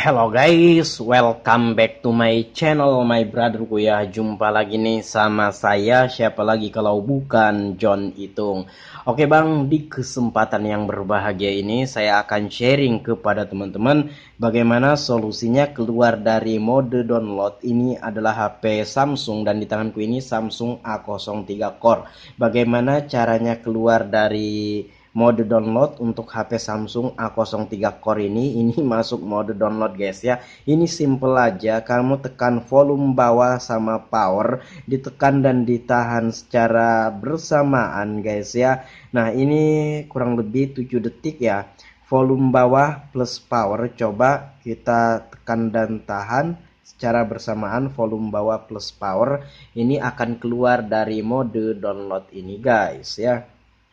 Hello guys, welcome back to my channel my brotherku ya Jumpa lagi nih sama saya siapa lagi kalau bukan John Itung Oke bang, di kesempatan yang berbahagia ini saya akan sharing kepada teman-teman Bagaimana solusinya keluar dari mode download ini adalah HP Samsung Dan di tanganku ini Samsung A03 Core Bagaimana caranya keluar dari mode download untuk HP Samsung A03 Core ini ini masuk mode download guys ya ini simple aja kamu tekan volume bawah sama power ditekan dan ditahan secara bersamaan guys ya nah ini kurang lebih 7 detik ya volume bawah plus power coba kita tekan dan tahan secara bersamaan volume bawah plus power ini akan keluar dari mode download ini guys ya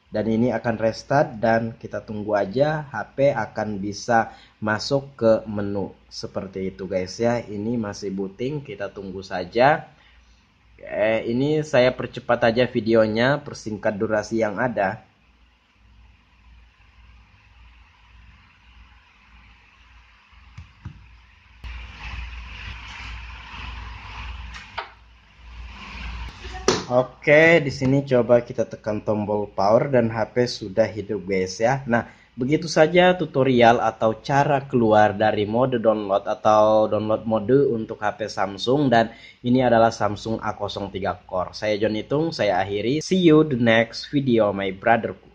dan ini akan restart dan kita tunggu aja HP akan bisa masuk ke menu seperti itu guys ya ini masih booting kita tunggu saja Oke, eh, ini saya percepat aja videonya persingkat durasi yang ada Oke, di sini coba kita tekan tombol power dan HP sudah hidup guys ya. Nah, begitu saja tutorial atau cara keluar dari mode download atau download mode untuk HP Samsung dan ini adalah Samsung A03 Core. Saya John Itung, saya akhiri. See you the next video my brother.